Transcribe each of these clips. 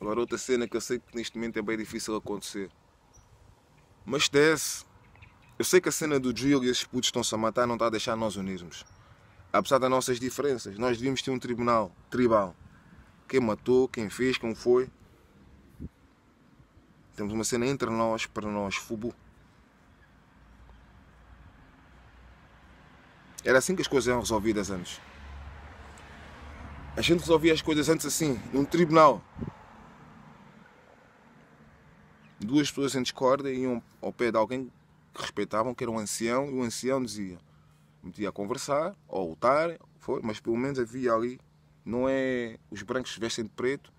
Agora outra cena que eu sei que neste momento é bem difícil acontecer. Mas desce. Eu sei que a cena do Drill e esses putos estão-se a matar não está a deixar nós unirmos. Apesar das nossas diferenças, nós devíamos ter um tribunal tribal. Quem matou, quem fez, como foi. Temos uma cena entre nós, para nós, fubu. Era assim que as coisas eram resolvidas antes. A gente resolvia as coisas antes assim, num tribunal duas pessoas em discórdia iam ao pé de alguém que respeitavam, que era um ancião, e o ancião dizia, metia a conversar, ou lutar, foi, mas pelo menos havia ali, não é os brancos se vestem de preto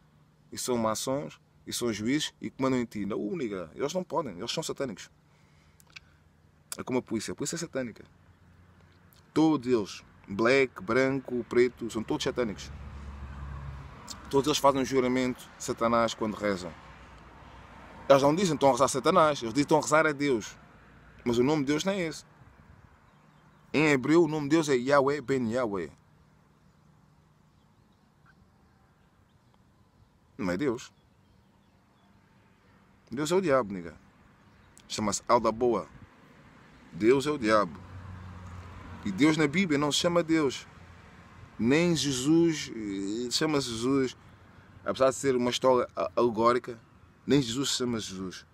e são maçons e são juízes e comandam em ti. Não, única, eles não podem, eles são satânicos. É como a polícia, a polícia é satânica. Todos eles, black, branco, preto, são todos satânicos. Todos eles fazem um juramento satanás quando rezam. Elas não dizem que estão a rezar Satanás, eles dizem que estão a rezar a Deus. Mas o nome de Deus não é esse. Em hebreu, o nome de Deus é Yahweh Ben Yahweh. Não é Deus. Deus é o diabo, nigga. Chama-se Alda Boa. Deus é o diabo. E Deus na Bíblia não se chama Deus. Nem Jesus eh, chama Jesus. Apesar de ser uma história alegórica, nem Jesus chama Jesus.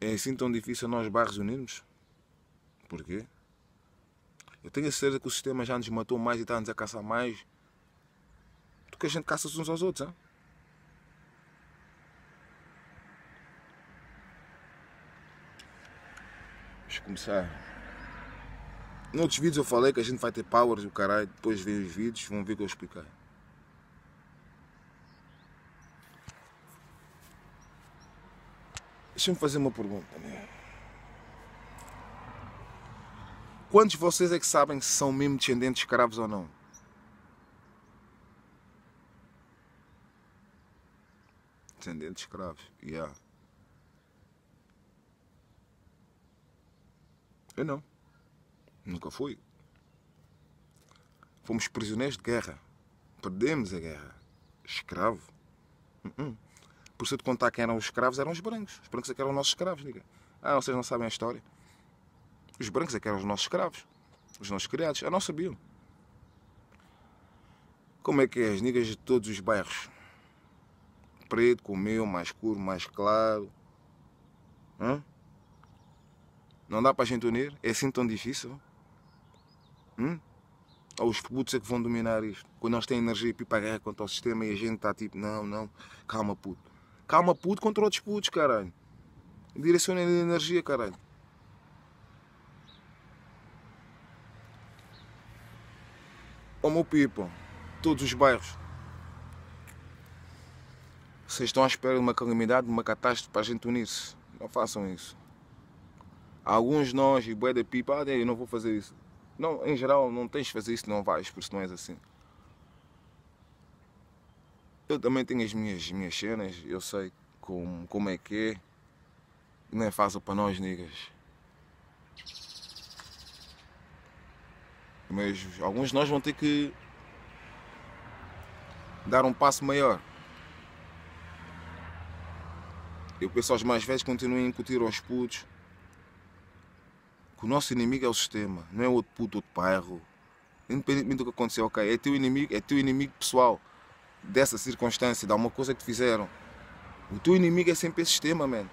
É assim tão difícil nós barros unirmos? Porquê? Eu tenho a certeza que o sistema já nos matou mais e está-nos a caçar mais do que a gente caça uns aos outros. Hein? Vamos começar noutros outros vídeos eu falei que a gente vai ter powers e o caralho, depois vem os vídeos, vão ver o que eu expliquei. Deixa-me fazer uma pergunta, né? Quantos de vocês é que sabem se são mesmo descendentes escravos ou não? Descendentes escravos, yeah. Eu não. Nunca foi. Fomos prisioneiros de guerra. Perdemos a guerra. Escravo. Uh -uh. Por se te contar quem eram os escravos, eram os brancos. Os brancos é que eram os nossos escravos, diga. Ah, vocês não sabem a história. Os brancos é que eram os nossos escravos. Os nossos criados. Ah, não sabiam Como é que é? As niggas de todos os bairros. Preto, com o meu, mais escuro, mais claro. Hã? Não dá para a gente unir? É assim tão difícil? Hum? Aos putos é que vão dominar isto. Quando nós temos energia para para a guerra contra o sistema e a gente está tipo, não, não, calma puto. Calma puto contra outros putos, caralho. Direciona a energia, caralho. Ó meu pipo, todos os bairros. Vocês estão à espera de uma calamidade, de uma catástrofe para a gente unir-se. Não façam isso. Alguns nós e bué da pipa, ah, eu não vou fazer isso. Não, em geral, não tens de fazer isso, não vais, porque não és assim. Eu também tenho as minhas, minhas cenas, eu sei como, como é que é. Não é fácil para nós, niggas. Mas alguns de nós vão ter que dar um passo maior. Eu penso aos mais velhos que continuem a incutir aos putos que o nosso inimigo é o sistema, não é outro puto, outro bairro. Independentemente do que aconteceu, ok, é teu inimigo, é teu inimigo pessoal, dessa circunstância, de alguma coisa que te fizeram. O teu inimigo é sempre esse sistema, mano.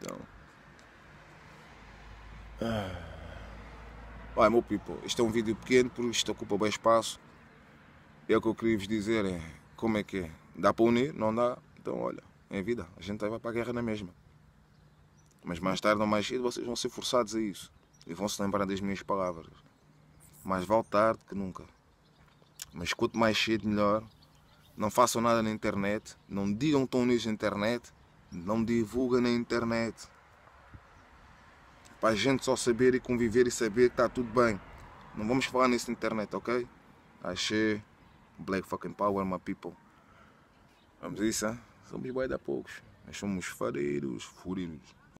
Então. Olha, ah. meu people, este é um vídeo pequeno porque isto ocupa bem espaço. E é o que eu queria vos dizer é como é que é. Dá para unir, não dá, então olha, é vida. A gente vai para a guerra na mesma. Mas mais tarde ou mais cedo vocês vão ser forçados a isso. E vão se lembrar das minhas palavras. Mais vale tarde que nunca. Mas quanto mais cedo melhor. Não façam nada na internet. Não digam tão nisso na internet. Não divulguem na internet. Para a gente só saber e conviver e saber que está tudo bem. Não vamos falar nisso na internet, ok? Achei. Black fucking power, my people. Vamos isso, hein? Somos mais da poucos. Nós somos fareiros, furidos.